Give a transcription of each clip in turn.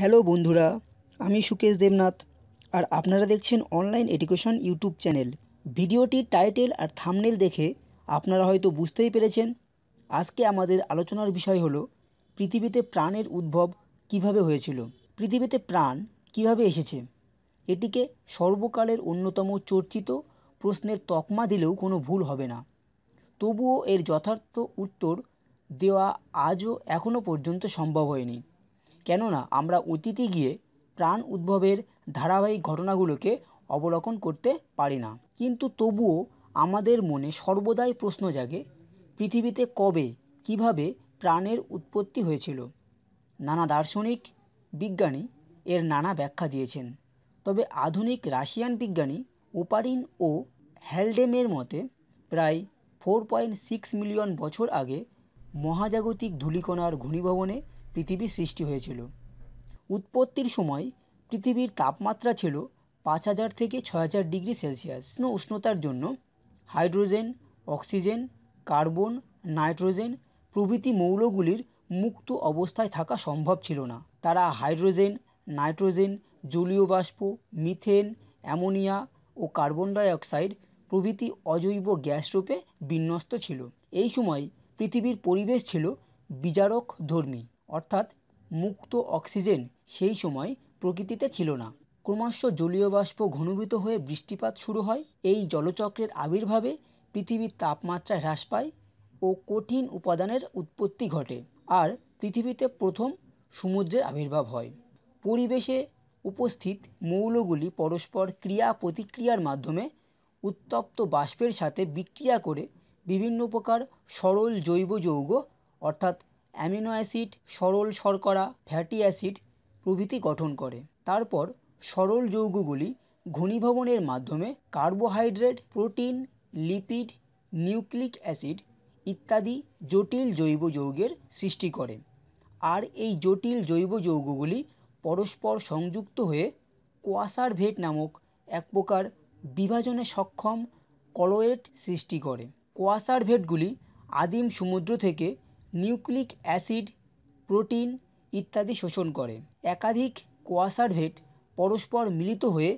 hello বন্ধুরা আমি সুকেশ দেবনাথ আর আপনারা দেখছেন অনলাইন এডুকেশন ইউটিউব চ্যানেল ভিডিওটির টাইটেল আর থামনেল দেখে আপনারা হয়তো বুঝতেই পেরেছেন আজকে আমাদের আলোচনার বিষয় হলো পৃথিবীতে প্রাণের উদ্ভব কিভাবে হয়েছিল পৃথিবীতে প্রাণ কিভাবে এসেছে এটিকে সর্বকালের অন্যতম চর্চিত প্রশ্নের তকমা দিলেও কোনো ভুল হবে না তবুও এর যথার্থ উত্তর দেওয়া আজও এখনও পর্যন্ত সম্ভব হয়নি কেননা আমরা অতীতে গিয়ে প্রাণ উদ্ভবের ধারাবাহিক ঘটনাগুলোকে অবলোকন করতে পারি না কিন্তু তবুও আমাদের মনে সর্বদাই প্রশ্ন জাগে পৃথিবীতে কবে কিভাবে প্রাণের উৎপত্তি হয়েছিল নানা দার্শনিক বিজ্ঞানী এর নানা ব্যাখ্যা দিয়েছেন তবে আধুনিক রাশিয়ান বিজ্ঞানী ওপারিন ও হ্যালডেমের মতে প্রায় ফোর পয়েন্ট সিক্স মিলিয়ন বছর আগে মহাজাগতিক ধূলিকণার ঘনীভবনে পৃথিবীর সৃষ্টি হয়েছিল উৎপত্তির সময় পৃথিবীর তাপমাত্রা ছিল পাঁচ হাজার থেকে ছ হাজার ডিগ্রি সেলসিয়াস উষ্ণতার জন্য হাইড্রোজেন অক্সিজেন কার্বন নাইট্রোজেন প্রভৃতি মৌলগুলির মুক্ত অবস্থায় থাকা সম্ভব ছিল না তারা হাইড্রোজেন নাইট্রোজেন জলীয় বাষ্প মিথেন অ্যামোনিয়া ও কার্বন ডাইঅক্সাইড প্রভৃতি অজৈব গ্যাস রূপে বিন্যস্ত ছিল এই সময় পৃথিবীর পরিবেশ ছিল বিজারক ধর্মী অর্থাৎ মুক্ত অক্সিজেন সেই সময় প্রকৃতিতে ছিল না ক্রমশ জলীয় বাষ্প ঘনীভূত হয়ে বৃষ্টিপাত শুরু হয় এই জলচক্রের আবির্ভাবে পৃথিবীর তাপমাত্রা হ্রাস পায় ও কঠিন উপাদানের উৎপত্তি ঘটে আর পৃথিবীতে প্রথম সমুদ্রের আবির্ভাব হয় পরিবেশে উপস্থিত মৌলগুলি পরস্পর ক্রিয়া প্রতিক্রিয়ার মাধ্যমে উত্তপ্ত বাষ্পের সাথে বিক্রিয়া করে বিভিন্ন প্রকার সরল জৈব যৌগ অর্থাৎ অ্যামিনো অ্যাসিড সরল শর্করা ফ্যাটি অ্যাসিড প্রভৃতি গঠন করে তারপর সরল যৌগগুলি ঘনীভবনের মাধ্যমে carbohydrate protein lipid nucleic acid ইত্যাদি জটিল জৈব যৌগের সৃষ্টি করে আর এই জটিল জৈব যৌগগুলি পরস্পর সংযুক্ত হয়ে কোয়াসারভেট নামক এক প্রকার বিভাজনে সক্ষম কলোয়েট সৃষ্টি করে কোয়াসারভেটগুলি আদিম সমুদ্র থেকে নিউক্লিক অ্যাসিড প্রোটিন ইত্যাদি শোষণ করে একাধিক কোয়াসারভেট পরস্পর মিলিত হয়ে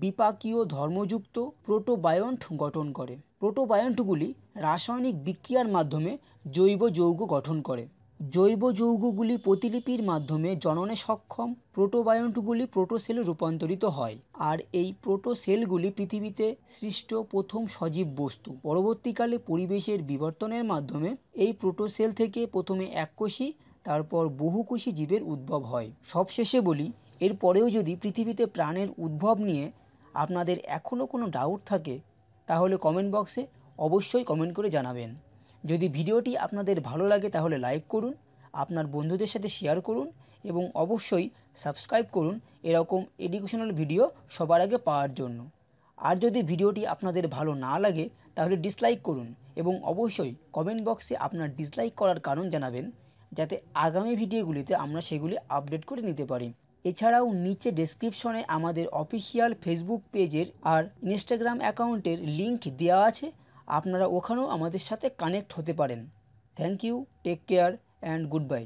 বিপাকীয় ধর্মযুক্ত প্রোটোবায়ন্ট গঠন করে প্রোটোবায়ন্টগুলি রাসায়নিক বিক্রিয়ার মাধ্যমে জৈব যৌগ গঠন করে জৈব যৌগগুলি প্রতিলিপির মাধ্যমে জননে সক্ষম প্রোটোবায়ন্টগুলি প্রোটোসেলে রূপান্তরিত হয় আর এই প্রোটোসেলগুলি পৃথিবীতে সৃষ্ট প্রথম সজীব বস্তু পরবর্তীকালে পরিবেশের বিবর্তনের মাধ্যমে এই প্রোটোসেল থেকে প্রথমে এককোষী তারপর বহুকোষী জীবের উদ্ভব হয় সবশেষে বলি এরপরেও যদি পৃথিবীতে প্রাণের উদ্ভব নিয়ে আপনাদের এখনও কোনো ডাউট থাকে তাহলে কমেন্ট বক্সে অবশ্যই কমেন্ট করে জানাবেন যদি ভিডিওটি আপনাদের ভালো লাগে তাহলে লাইক করুন আপনার বন্ধুদের সাথে শেয়ার করুন এবং অবশ্যই সাবস্ক্রাইব করুন এরকম এডুকেশনাল ভিডিও সবার আগে পাওয়ার জন্য আর যদি ভিডিওটি আপনাদের ভালো না লাগে তাহলে ডিসলাইক করুন এবং অবশ্যই কমেন্ট বক্সে আপনার ডিসলাইক করার কারণ জানাবেন যাতে আগামী ভিডিওগুলিতে আমরা সেগুলি আপডেট করে নিতে পারি এছাড়াও নিচে ডেসক্রিপশনে আমাদের অফিসিয়াল ফেসবুক পেজের আর ইনস্টাগ্রাম অ্যাকাউন্টের লিংক দেওয়া আছে আপনারা ওখানেও আমাদের সাথে কানেক্ট হতে পারেন thank you take care and good by